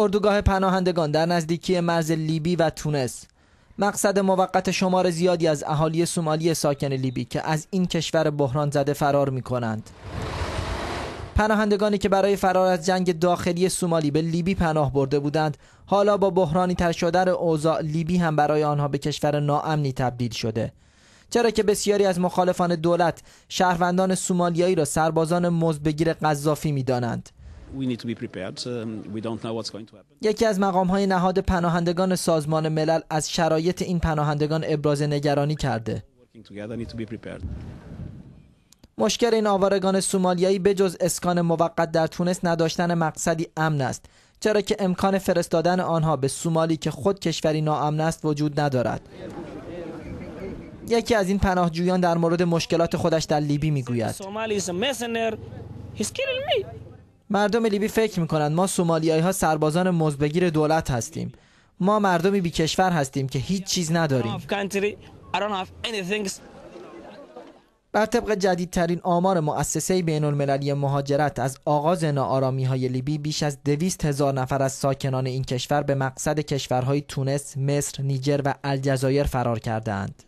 اردوگاه پناهندگان در نزدیکی مرز لیبی و تونس مقصد موقت شمار زیادی از اهالی سومالی ساکن لیبی که از این کشور بحران زده فرار می کنند. پناهندگانی که برای فرار از جنگ داخلی سومالی به لیبی پناه برده بودند حالا با بحرانی تر شدن اوضاع لیبی هم برای آنها به کشور ناامنی تبدیل شده چرا که بسیاری از مخالفان دولت شهروندان سومالیایی را سربازان مزبگیر قذافی میدانند یکی از مقام های نهاد پناهندگان سازمان ملل از شرایط این پناهندگان ابراز نگرانی کرده. مشکل این آوارگان سومالیایی به جز اسکان موقت در تونس نداشتن مقصدی امن است چرا که امکان فرستادن آنها به سومالی که خود کشوری ناامن است وجود ندارد یکی از این پناهجویان در مورد مشکلات خودش در لیبی میگوید مردم لیبی فکر میکنند ما سومالیایی ها سربازان مزبگیر دولت هستیم ما مردمی بی کشور هستیم که هیچ چیز نداریم بر طبق جدیدترین آمار مؤسسه بین المللی مهاجرت از آغاز نارامی های لیبی بیش از دویست هزار نفر از ساکنان این کشور به مقصد کشورهای تونس، مصر، نیجر و الجزایر فرار کردند.